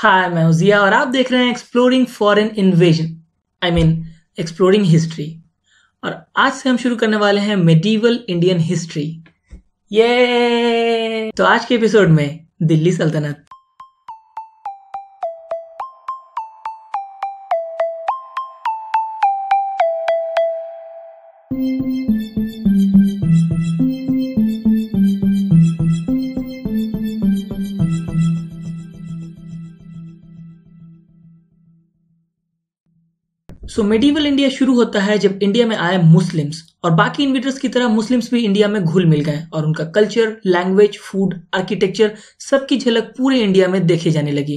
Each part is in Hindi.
हाय मैं उजिया और आप देख रहे हैं exploring foreign invasion I mean exploring history और आज से हम शुरू करने वाले हैं मेडिवल इंडियन हिस्ट्री ये तो आज के एपिसोड में दिल्ली सल्तनत सो मेडिवल इंडिया शुरू होता है जब इंडिया में आए मुस्लिम्स और बाकी इन्वेटर्स की तरह मुस्लिम्स भी इंडिया में घुल मिल गए और उनका कल्चर लैंग्वेज फूड आर्किटेक्चर सबकी झलक पूरे इंडिया में देखे जाने लगी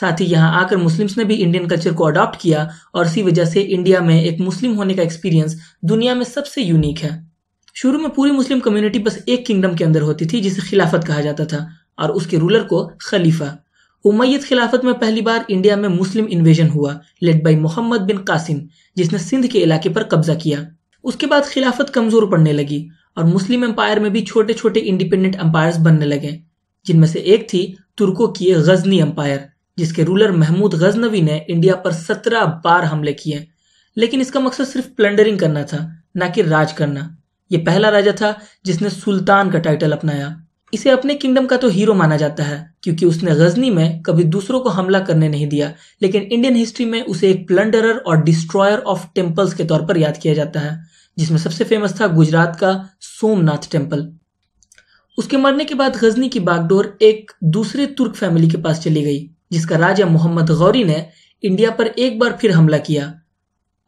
साथ ही यहाँ आकर मुस्लिम्स ने भी इंडियन कल्चर को अडॉप्ट किया और इसी वजह से इंडिया में एक मुस्लिम होने का एक्सपीरियंस दुनिया में सबसे यूनिक है शुरू में पूरी मुस्लिम कम्युनिटी बस एक किंगडम के अंदर होती थी जिसे खिलाफत कहा जाता था और उसके रूलर को खलीफा उमैयद खिलाफत में पहली बार इंडिया में मुस्लिम इन्वेजन हुआ लेड बाई मोहम्मद बिन कासिम जिसने सिंध के इलाके पर कब्जा किया उसके बाद खिलाफत कमजोर पड़ने लगी और मुस्लिम एम्पायर में भी छोटे छोटे इंडिपेंडेंट एम्पायर बनने लगे जिनमें से एक थी तुर्को की गजनी एम्पायर जिसके रूलर महमूद गजनवी ने इंडिया पर सत्रह बार हमले किए लेकिन इसका मकसद सिर्फ प्लंडरिंग करना था ना कि राज करना ये पहला राजा था जिसने सुल्तान का टाइटल अपनाया इसे अपने किंगडम का तो हीरो माना जाता है क्योंकि उसने गजनी में कभी दूसरों को हमला करने नहीं दिया लेकिन इंडियन हिस्ट्री में उसे एक प्लंडरर और डिस्ट्रॉयर ऑफ टेम्पल्स के तौर पर याद किया जाता है जिसमें सबसे फेमस था गुजरात का सोमनाथ टेम्पल उसके मरने के बाद गजनी की बागडोर एक दूसरे तुर्क फैमिली के पास चली गई जिसका राजा मोहम्मद गौरी ने इंडिया पर एक बार फिर हमला किया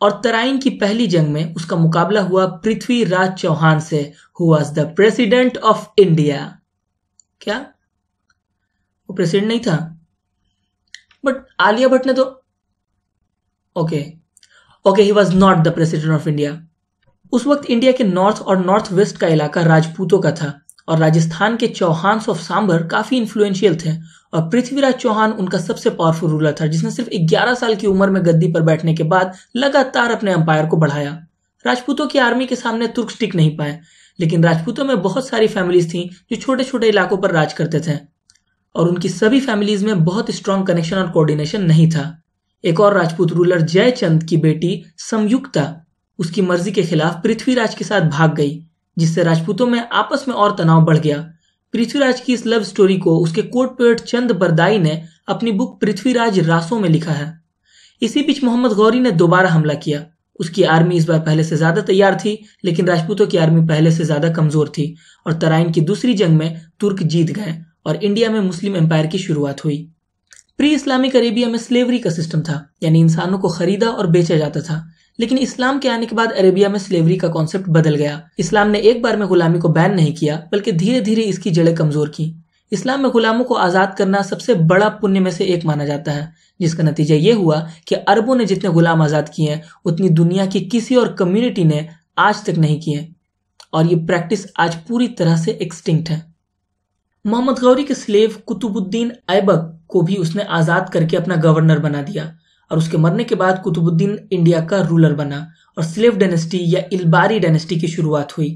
और तराइन की पहली जंग में उसका मुकाबला हुआ पृथ्वीराज चौहान से who was the president of India क्या वो प्रेसिडेंट नहीं था बट आलिया भट्ट ने तो okay okay he was not the president of India उस वक्त इंडिया के नॉर्थ और नॉर्थ वेस्ट का इलाका राजपूतों का था और राजस्थान के चौहान ऑफ सांबर काफी इन्फ्लुएंशियल थे और पृथ्वीराज चौहान उनका सबसे पावरफुल रूलर था जिसने सिर्फ 11 साल की उम्र में गद्दी पर बैठने के बाद लगातार अपने अंपायर को बढ़ाया राजपूतों की आर्मी के सामने तुर्क टिक नहीं पाए लेकिन राजपूतों में बहुत सारी फैमिलीज थी जो छोटे छोटे इलाकों पर राज करते थे और उनकी सभी फैमिलीज में बहुत स्ट्रांग कनेक्शन और कोऑर्डिनेशन नहीं था एक और राजपूत रूलर जयचंद की बेटी संयुक्ता उसकी मर्जी के खिलाफ पृथ्वीराज के साथ भाग गई जिससे राजपूतों में आपस में और तनाव बढ़ गया पृथ्वीराज की इस लव स्टोरी को उसके कोट पेट चंद बरदाई ने अपनी बुक पृथ्वीराज रासों में लिखा है इसी बीच मोहम्मद गौरी ने दोबारा हमला किया उसकी आर्मी इस बार पहले से ज़्यादा तैयार थी लेकिन राजपूतों की आर्मी पहले से ज़्यादा कमज़ोर थी और तराइन की दूसरी जंग में तुर्क जीत गए और इंडिया में मुस्लिम एम्पायर की शुरुआत हुई प्री इस्लामिक अरेबिया में स्लेवरी का सिस्टम था यानी इंसानों को खरीदा और बेचा जाता था लेकिन इस्लाम के आने के बाद अरेबिया में स्लेवरी का कॉन्सेप्ट बदल गया इस्लाम ने एक बार में गुलामी को बैन नहीं किया बल्कि धीरे धीरे इसकी जड़ें कमज़ोर की इस्लाम में गुलामों को आज़ाद करना सबसे बड़ा पुण्य में से एक माना जाता है जिसका नतीजा ये हुआ कि अरबों ने जितने गुलाम आज़ाद किए हैं उतनी दुनिया की किसी और कम्युनिटी ने आज तक नहीं किए और ये प्रैक्टिस आज पूरी तरह से एक्सटिंक्ट है मोहम्मद गौरी के स्लेव कुतुबुद्दीन ऐबक को भी उसने आज़ाद करके अपना गवर्नर बना दिया और उसके मरने के बाद कुतुबुद्दीन इंडिया का रूलर बना और स्लेव डायनेस्टी या इलबारी डायनेस्टी की शुरुआत हुई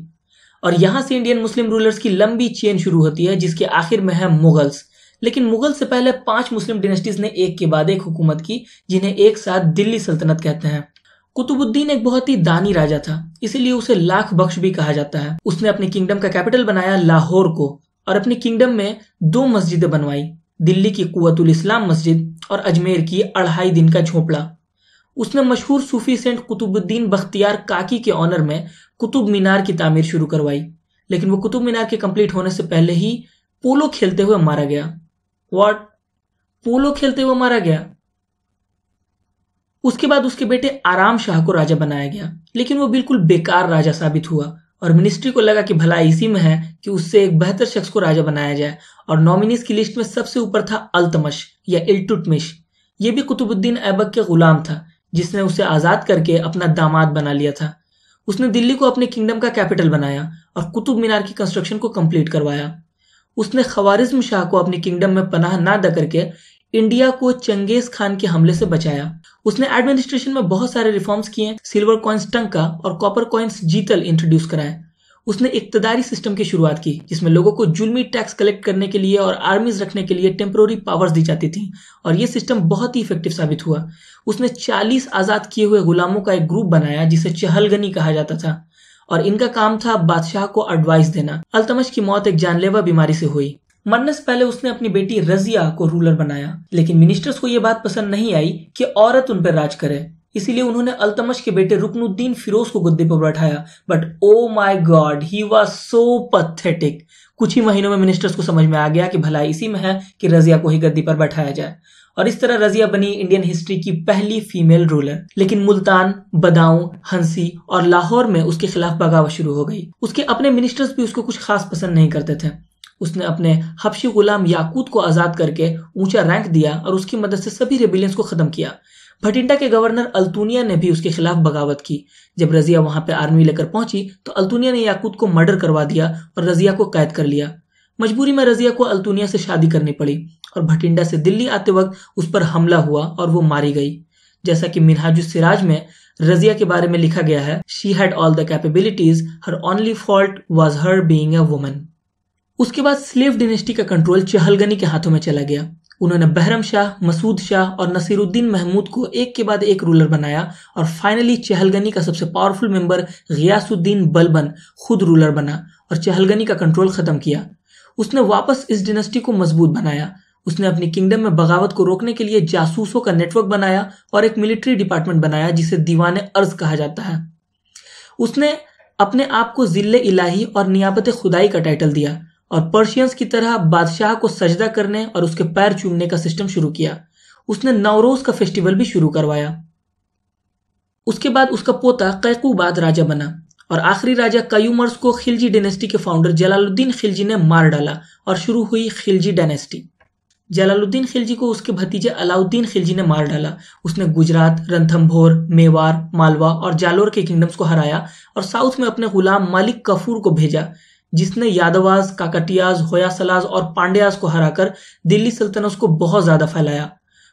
और यहां से इंडियन मुस्लिम रूलर्स की लंबी चेन शुरू होती है जिसके आखिर में है मुगल्स लेकिन मुगल से पहले पांच मुस्लिम डिनेस्टीज ने एक के बाद एक हुकूमत की जिन्हें एक साथ दिल्ली सल्तनत कहते हैं कुतुबुद्दीन एक बहुत ही दानी राजा था इसीलिए उसे लाख बख्श भी कहा जाता है उसने अपने किंगडम का कैपिटल बनाया लाहौर को और अपने किंगडम में दो मस्जिदें बनवाई दिल्ली की कुतुल इस्लाम मस्जिद और अजमेर की अढ़ाई दिन का झोपड़ा उसने मशहूर सूफी सेंट कुतुबुद्दीन बख्तियार काकी के ऑनर में कुतुब मीनार की तामीर शुरू करवाई लेकिन वो कुतुब मीनार के कंप्लीट होने से पहले ही पोलो खेलते हुए मारा गया वॉट पोलो खेलते हुए मारा गया उसके बाद उसके बेटे आराम शाह को राजा बनाया गया लेकिन वो बिल्कुल बेकार राजा साबित हुआ और मिनिस्ट्री को लगा कि भला इसी में है कि उससे एक बेहतर शख्स को राजा बनाया जाए और नॉमिनीज की लिस्ट में सबसे ऊपर था अल्तमश या इल्टुटमिश ये भी कुतुबुद्दीन ऐबक के गुलाम था जिसने उसे आज़ाद करके अपना दामाद बना लिया था उसने दिल्ली को अपने किंगडम का कैपिटल बनाया और कुतुब मीनार की कंस्ट्रक्शन को कंप्लीट करवाया उसने खवारिज्म शाह को अपनी किंगडम में पनाह ना द करके इंडिया को चंगेज खान के हमले से बचाया उसने एडमिनिस्ट्रेशन में बहुत सारे रिफॉर्म्स किए सिल्वर कॉइन्स टंका और कॉपर कॉइन्स जीतल इंट्रोड्यूस कराए उसने इकतदारी सिस्टम की शुरुआत की जिसमें लोगों को जुलमी टैक्स कलेक्ट करने के लिए और आर्मीज रखने के लिए टेम्प्रोरी पावर्स दी जाती थी और ये सिस्टम बहुत ही इफेक्टिव साबित हुआ उसने 40 आज़ाद किए हुए गुलामों का एक ग्रुप बनाया जिसे चहलगनी कहा जाता था और इनका काम था बादशाह को एडवाइस देना अल्तमश की मौत एक जानलेवा बीमारी से हुई मरने से पहले उसने अपनी बेटी रजिया को रूलर बनाया लेकिन मिनिस्टर्स को यह बात पसंद नहीं आई कि औरत उन पर राज करे इसीलिए उन्होंने अल्तमश के बेटे रुकनुद्दीन फिरोज को गद्दे पर बैठाया but oh my god he was so pathetic कुछ ही महीनों में मिनिस्टर्स को समझ में आ गया कि भलाई इसी में है कि रजिया को ही गद्दी पर बैठाया जाए और इस तरह रजिया बनी इंडियन हिस्ट्री की पहली फीमेल रूलर लेकिन मुल्तान बदाऊं हंसी और लाहौर में उसके खिलाफ बगावत शुरू हो गई उसके अपने मिनिस्टर्स भी उसको कुछ खास पसंद नहीं करते थे उसने अपने हफ्शी गुलाम याकूत को आज़ाद करके ऊंचा रैंक दिया और उसकी मदद से सभी रेबिलियंस को ख़त्म किया भटिंडा के गवर्नर अल्तुनिया ने भी उसके खिलाफ बगावत की जब रजिया वहां पर आर्मी लेकर पहुंची तो अल्तुनिया ने याकूत को मर्डर करवा दिया और रजिया को कैद कर लिया मजबूरी में रजिया को अल्तुनिया से शादी करनी पड़ी और भटिंडा से दिल्ली आते वक्त उस पर हमला हुआ और वो मारी गई जैसा कि सिराज में रजिया के बारे में लिखा गया है she had all the capabilities her only fault was her being woman उसके बाद स्लेव डिनेस्टी का कंट्रोल चहलगनी के हाथों में चला गया उन्होंने बहरम शाह मसूद शाह और नसीरुद्दीन महमूद को एक के बाद एक रूलर बनाया और फाइनली चहलगनी का सबसे पावरफुल मेंबर गियासुद्दीन बलबन खुद रूलर बना और चहलगनी का कंट्रोल खत्म किया उसने वापस इस डिनेस्टी को मजबूत बनाया उसने अपनी किंगडम में बगावत को रोकने के लिए जासूसों का नेटवर्क बनाया और एक मिलिट्री डिपार्टमेंट बनाया जिसे दीवान अर्ज कहा जाता है उसने अपने आप को जिले इलाही और नियाबत खुदाई का टाइटल दिया और पर्शियंस की तरह बादशाह को सजदा करने और उसके पैर चूमने का सिस्टम शुरू किया उसने नवरोज का फेस्टिवल भी शुरू करवाया उसके बाद उसका पोता कैकूबाद राजा बना और आखिरी राजा कयूमर्स को खिलजी डायनेस्टी के फाउंडर जलालुद्दीन खिलजी ने मार डाला और शुरू हुई खिलजी डायनेस्टी जलालुद्दीन खिलजी को उसके भतीजे अलाउद्दीन खिलजी ने मार डाला उसने गुजरात रंथम्भोर मेवार मालवा और जालोर के किंगडम्स को हराया और साउथ में अपने गुलाम मालिक कफूर को भेजा जिसने यादवाज काकटियाज होयासलाज और पांड्याज को हराकर दिल्ली सल्तनत को बहुत ज्यादा फैलाया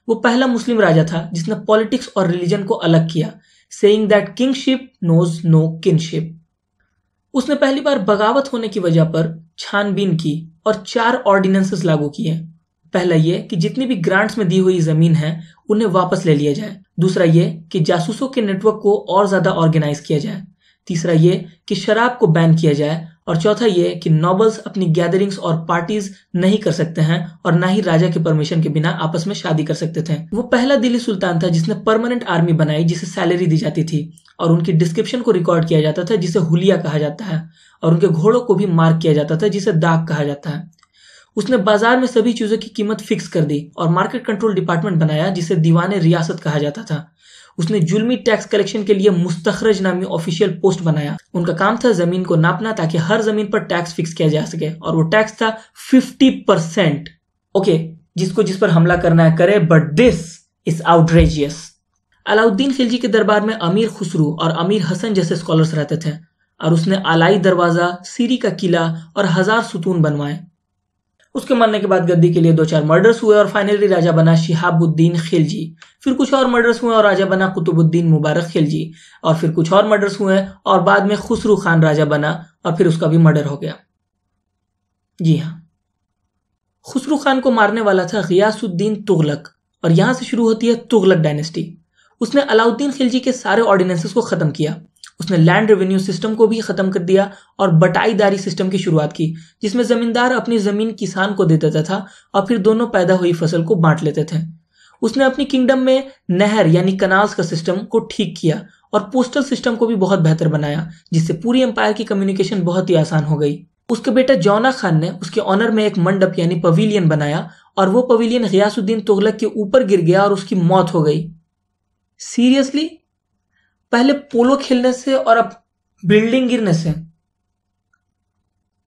वो पहला मुस्लिम राजा था जिसने पॉलिटिक्स और रिलीजन को अलग किया saying that kingship knows no kinship उसने पहली बार बगावत होने की वजह पर छानबीन की और चार ऑर्डिनेंसेस लागू किए पहला ये कि जितनी भी ग्रांट्स में दी हुई जमीन है उन्हें वापस ले लिया जाए दूसरा ये कि जासूसों के नेटवर्क को और ज्यादा ऑर्गेनाइज किया जाए तीसरा ये कि शराब को बैन किया जाए और चौथा ये कि नॉबल्स अपनी गैदरिंग्स और पार्टीज नहीं कर सकते हैं और ना ही राजा के परमिशन के बिना आपस में शादी कर सकते थे वो पहला दिल्ली सुल्तान था जिसने परमानेंट आर्मी बनाई जिसे सैलरी दी जाती थी और उनकी डिस्क्रिप्शन को रिकॉर्ड किया जाता था जिसे हुलिया कहा जाता है और उनके घोड़ों को भी मार्क किया जाता था जिसे दाग कहा जाता है उसने बाजार में सभी चीजों की कीमत फिक्स कर दी और मार्केट कंट्रोल डिपार्टमेंट बनाया जिसे दीवाने रियासत कहा जाता था उसने जुल्मी टैक्स कलेक्शन के लिए मुस्तखरज नामी ऑफिशियल पोस्ट बनाया उनका काम था जमीन को नापना ताकि हर जमीन पर टैक्स फिक्स किया जा सके और वो टैक्स था फिफ्टी परसेंट ओके जिसको जिस पर हमला करना है करे but this is outrageous Alauddin Khilji के दरबार में अमीर खुसरू और अमीर हसन जैसे स्कॉलर्स रहते थे और उसने आलाई दरवाजा सीरी का किला और हजार सुतून बनवाए उसके मरने के बाद गद्दी के लिए दो चार मर्डर्स हुए और फाइनली राजा बना शिहाबुद्दीन खिलजी फिर कुछ और मर्डर्स हुए और राजा बना कुतुबुद्दीन मुबारक खिलजी और फिर कुछ और मर्डर्स हुए और बाद में खुसरू खान राजा बना और फिर उसका भी मर्डर हो गया जी हाँ खुसरू खान को मारने वाला था गियासुद्दीन तुगलक और यहां से शुरू होती है तुगलक डायनेस्टी उसने अलाउद्दीन खिलजी के सारे ऑर्डिनेंसेस को ख़त्म किया उसने लैंड रेवेन्यू सिस्टम को भी खत्म कर दिया और बटाईदारी सिस्टम की शुरुआत की जिसमें जमींदार अपनी जमीन किसान को दे देता था और फिर दोनों पैदा हुई फसल को बांट लेते थे उसने अपनी किंगडम में नहर यानी कनाल्स का सिस्टम को ठीक किया और पोस्टल सिस्टम को भी बहुत बेहतर बनाया जिससे पूरी एम्पायर की कम्युनिकेशन बहुत ही आसान हो गई उसके बेटा जौना खान ने उसके ऑनर में एक मंडप यानी पवीलियन बनाया और वो पवीलियन गयासुद्दीन तुगलक के ऊपर गिर गया और उसकी मौत हो गई सीरियसली पहले पोलो खेलने से और अब बिल्डिंग गिरने से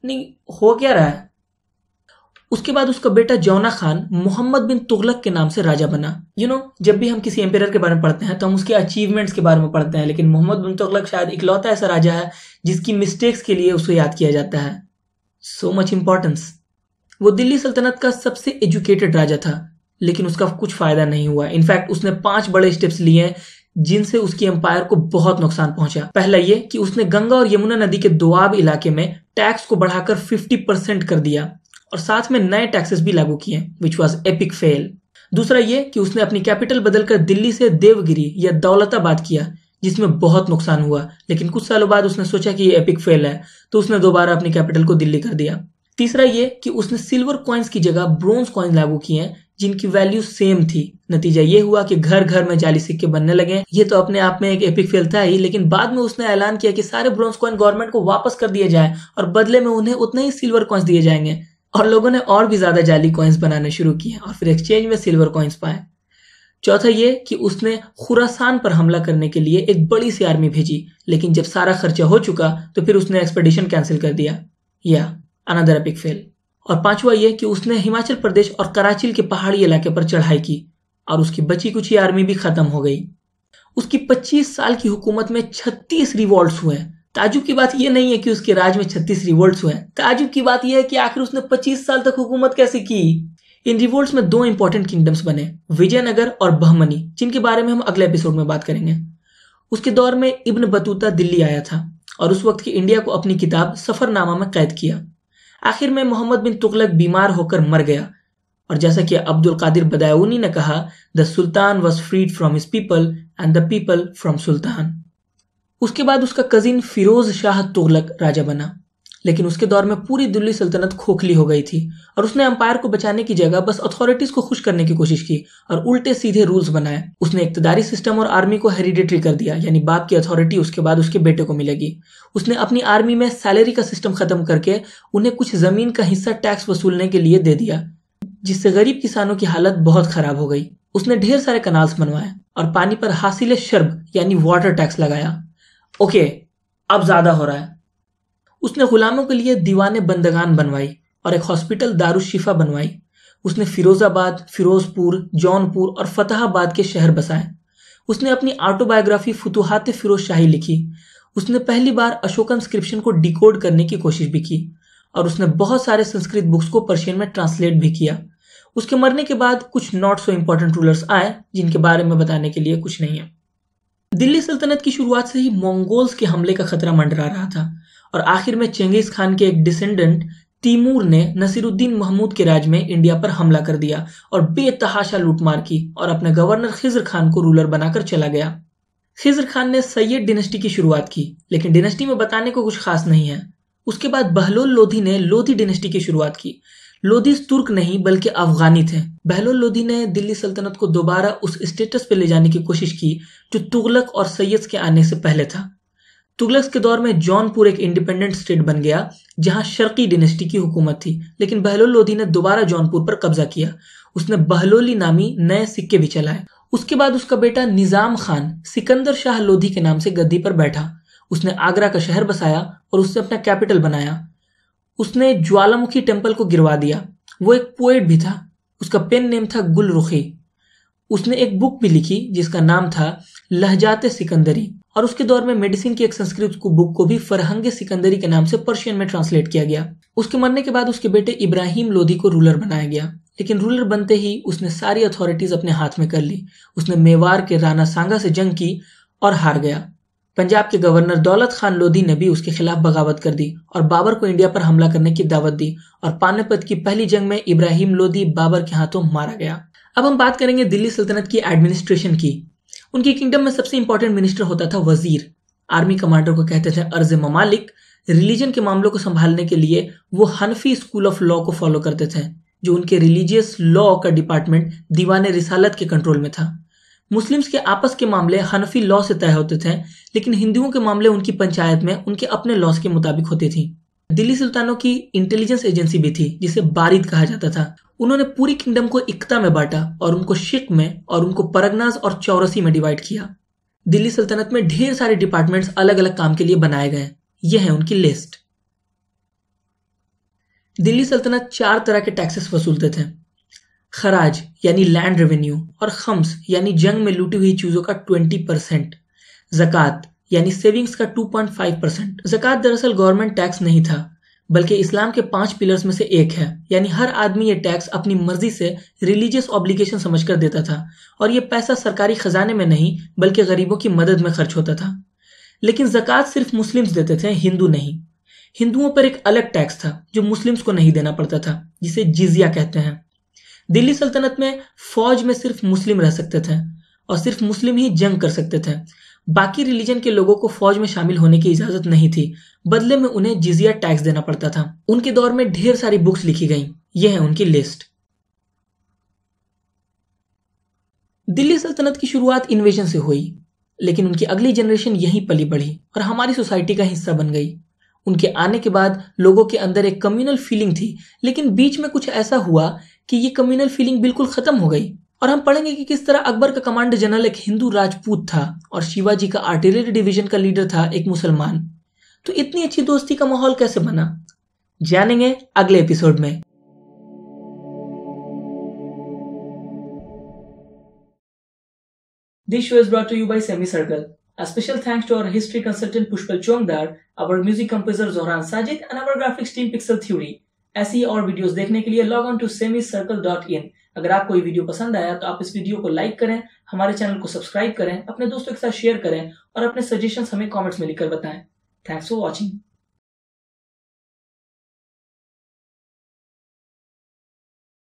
नहीं हो क्या रहा है उसके बाद उसका बेटा जौना खान मोहम्मद बिन तुगलक के नाम से राजा बना यू you नो know, जब भी हम किसी एम्पेयर के बारे में पढ़ते हैं तो हम उसके अचीवमेंट्स के बारे में पढ़ते हैं लेकिन मोहम्मद बिन तुगलक शायद इकलौता ऐसा राजा है जिसकी मिस्टेक्स के लिए उसको याद किया जाता है सो मच इंपॉर्टेंस वो दिल्ली सल्तनत का सबसे एजुकेटेड राजा था लेकिन उसका कुछ फायदा नहीं हुआ इनफैक्ट उसने पांच बड़े स्टेप्स लिए जिनसे उसकी एम्पायर को बहुत नुकसान पहुंचा पहला ये कि उसने गंगा और यमुना नदी के दोआब इलाके में टैक्स को बढ़ाकर 50 परसेंट कर दिया और साथ में नए टैक्सेस भी लागू किए विच वॉज एपिक फेल दूसरा ये कि उसने अपनी कैपिटल बदलकर दिल्ली से देवगिरी या दौलताबाद किया जिसमें बहुत नुकसान हुआ लेकिन कुछ सालों बाद उसने सोचा कि ये एपिक फेल है तो उसने दोबारा अपनी कैपिटल को दिल्ली कर दिया तीसरा ये कि उसने सिल्वर कॉइन्स की जगह ब्रोंज कॉइन्स लागू किए जिनकी वैल्यू सेम थी नतीजा ये हुआ कि घर घर में जाली सिक्के बनने लगे ये तो अपने आप में एक एपिक फेल था ही लेकिन बाद में उसने ऐलान किया कि सारे ब्रॉन्स कॉइन गवर्नमेंट को वापस कर दिए जाए और बदले में उन्हें उतने ही सिल्वर कॉइन्स दिए जाएंगे और लोगों ने और भी ज्यादा जाली कॉइन्स बनाने शुरू किए और फिर एक्सचेंज में सिल्वर कॉइन्स पाए चौथा ये कि उसने खुरासान पर हमला करने के लिए एक बड़ी सी आर्मी भेजी लेकिन जब सारा खर्चा हो चुका तो फिर उसने एक्सपेडिशन कैंसिल कर दिया या अनदर एपिक फेल और पांचवा यह कि उसने हिमाचल प्रदेश और कराची के पहाड़ी इलाके पर चढ़ाई की और उसकी बची कुछ ही आर्मी भी खत्म हो गई उसकी 25 साल की हुकूमत में 36 रिवॉल्ट हुए ताजुब की बात यह नहीं है कि उसके राज में 36 रिवॉल्ट हुए ताजुब की बात यह है कि आखिर उसने 25 साल तक हुकूमत कैसे की इन रिवॉल्ट में दो इंपॉर्टेंट किंगडम्स बने विजयनगर और बहमनी जिनके बारे में हम अगले एपिसोड में बात करेंगे उसके दौर में इब्न बतूता दिल्ली आया था और उस वक्त की इंडिया को अपनी किताब सफरनामा में कैद किया आखिर में मोहम्मद बिन तुगलक बीमार होकर मर गया और जैसा कि अब्दुल कादिर बदायूनी ने कहा the sultan was freed from his people and the people from sultan उसके बाद उसका कजिन फिरोज शाह तुगलक राजा बना लेकिन उसके दौर में पूरी दिल्ली सल्तनत खोखली हो गई थी और उसने अंपायर को बचाने की जगह बस अथॉरिटीज को खुश करने की कोशिश की और उल्टे सीधे रूल्स बनाए उसने इकतदारी सिस्टम और आर्मी को हेरिडेटरी कर दिया यानी बाप की अथॉरिटी उसके बाद उसके बेटे को मिलेगी उसने अपनी आर्मी में सैलरी का सिस्टम खत्म करके उन्हें कुछ जमीन का हिस्सा टैक्स वसूलने के लिए दे दिया जिससे गरीब किसानों की हालत बहुत खराब हो गई उसने ढेर सारे कनाल्स बनवाए और पानी पर हासिल शर्ब यानी वाटर टैक्स लगाया ओके अब ज्यादा हो रहा है उसने गुलामों के लिए दीवाने बंदगान बनवाई और एक हॉस्पिटल दारुशिफा बनवाई उसने फिरोजाबाद फिरोजपुर जौनपुर और फतेहाबाद के शहर बसाए उसने अपनी ऑटोबायोग्राफी फतुहात फिरोज शाही लिखी उसने पहली बार अशोकम स्क्रिप्शन को डिकोड करने की कोशिश भी की और उसने बहुत सारे संस्कृत बुक्स को पर्शियन में ट्रांसलेट भी किया उसके मरने के बाद कुछ नॉट सो इम्पोर्टेंट रूलर्स आए जिनके बारे में बताने के लिए कुछ नहीं है दिल्ली सल्तनत की शुरुआत से ही मंगोल्स के हमले का खतरा मंडरा रहा था और आखिर में चेंगेज खान के एक डिसेंडेंट तीमूर ने नसीरुद्दीन महमूद के राज में इंडिया पर हमला कर दिया और बेतहाशा लूटमार की और अपने गवर्नर खिजर खान को रूलर बनाकर चला गया खिजर खान ने सैयद डिनेस्टी की शुरुआत की लेकिन डिनेस्टी में बताने को कुछ खास नहीं है उसके बाद बहलोल लोधी ने लोधी डिनेस्टी की शुरुआत की लोधी तुर्क नहीं बल्कि अफगानी थे बहलोल लोधी ने दिल्ली सल्तनत को दोबारा उस स्टेटस पर ले जाने की कोशिश की जो तुगलक और सैयद के आने से पहले था तुगलक के दौर में जौनपुर एक इंडिपेंडेंट स्टेट बन गया जहां शर्की डिनेस्टी की हुकूमत थी लेकिन बहलोल लोधी ने दोबारा जौनपुर पर कब्जा किया उसने बहलोली नामी नए सिक्के भी चलाए उसके बाद उसका बेटा निजाम खान सिकंदर शाह लोधी के नाम से गद्दी पर बैठा उसने आगरा का शहर बसाया और उससे अपना कैपिटल बनाया उसने ज्वालामुखी टेम्पल को गिरवा दिया वो एक पोएट भी था उसका पेन नेम था गुल रुखी उसने एक बुक भी लिखी जिसका नाम था लहजाते सिकंदरी और उसके दौर में मेडिसिन की एक संस्कृत बुक को भी फरहंगे सिकंदरी के नाम से पर्शियन में ट्रांसलेट किया गया उसके मरने के बाद उसके बेटे इब्राहिम लोधी को रूलर बनाया गया लेकिन रूलर बनते ही उसने सारी अथॉरिटीज अपने हाथ में कर ली उसने मेवार के राना सांगा से जंग की और हार गया पंजाब के गवर्नर दौलत खान लोधी ने भी उसके खिलाफ बगावत कर दी और बाबर को इंडिया पर हमला करने की दावत दी और पानीपत की पहली जंग में इब्राहिम लोधी बाबर के हाथों मारा गया अब हम बात करेंगे दिल्ली सल्तनत की एडमिनिस्ट्रेशन की उनकी किंगडम में सबसे इंपॉर्टेंट मिनिस्टर होता था वजीर आर्मी कमांडर को कहते थे अर्ज ममालिक रिलीजन के मामलों को संभालने के लिए वो हनफी स्कूल ऑफ लॉ को फॉलो करते थे जो उनके रिलीजियस लॉ का डिपार्टमेंट दीवान रिसालत के कंट्रोल में था मुस्लिम्स के आपस के मामले हनफी लॉ से तय होते थे लेकिन हिंदुओं के मामले उनकी पंचायत में उनके अपने लॉस के मुताबिक होती थी दिल्ली सुल्तानों की इंटेलिजेंस एजेंसी भी थी जिसे बारिद कहा जाता था उन्होंने पूरी किंगडम को इकता में बांटा और उनको शिक में और उनको परगनाज और चौरसी में डिवाइड किया दिल्ली सल्तनत में ढेर सारे डिपार्टमेंट्स अलग अलग काम के लिए बनाए गए यह है उनकी लिस्ट दिल्ली सल्तनत चार तरह के टैक्सेस वसूलते थे खराज यानी लैंड रेवेन्यू और खम्स यानी जंग में लूटी हुई चीज़ों का ट्वेंटी परसेंट जकत यानी सेविंग्स का टू पॉइंट फाइव परसेंट जकत दरअसल गवर्नमेंट टैक्स नहीं था बल्कि इस्लाम के पांच पिलर्स में से एक है यानी हर आदमी ये टैक्स अपनी मर्जी से रिलीजियस ऑब्लिगेशन समझकर देता था और ये पैसा सरकारी खजाने में नहीं बल्कि गरीबों की मदद में खर्च होता था लेकिन जक़ात सिर्फ मुस्लिम्स देते थे हिंदू नहीं हिंदुओं पर एक अलग टैक्स था जो मुस्लिम्स को नहीं देना पड़ता था जिसे जिजिया कहते हैं दिल्ली सल्तनत में फौज में सिर्फ मुस्लिम रह सकते थे और सिर्फ मुस्लिम ही जंग कर सकते थे बाकी रिलीजन के लोगों को फौज में शामिल होने की इजाजत नहीं थी बदले में उन्हें जिजिया टैक्स देना पड़ता था उनके दौर में ढेर सारी बुक्स लिखी गई यह है उनकी लिस्ट दिल्ली सल्तनत की शुरुआत इन्वेजन से हुई लेकिन उनकी अगली जनरेशन यही पली बढ़ी और हमारी सोसाइटी का हिस्सा बन गई उनके आने के बाद लोगों के अंदर एक कम्युनल फीलिंग थी लेकिन बीच में कुछ ऐसा हुआ कि ये कम्युनल फीलिंग बिल्कुल खत्म हो गई और हम पढ़ेंगे कि किस तरह अकबर का कमांडर जनरल एक हिंदू राजपूत था और शिवाजी का आर्टिलरी डिवीजन का लीडर था एक मुसलमान तो इतनी अच्छी दोस्ती का माहौल कैसे बना जानेंगे अगले एपिसोड में this show is brought to you by Semicircle a special thanks to our history consultant Pushpal Chongdar our music composer Zoran Sajid and our graphics team Pixel Theory ऐसी और वीडियोस देखने के लिए log on to Semicircle dot in अगर आपको ये वीडियो पसंद आया तो आप इस वीडियो को लाइक करें हमारे चैनल को सब्सक्राइब करें अपने दोस्तों के साथ शेयर करें और अपने सजेशन हमें कॉमेंट्स में लिखकर बताएं थैंक्स फॉर वॉचिंग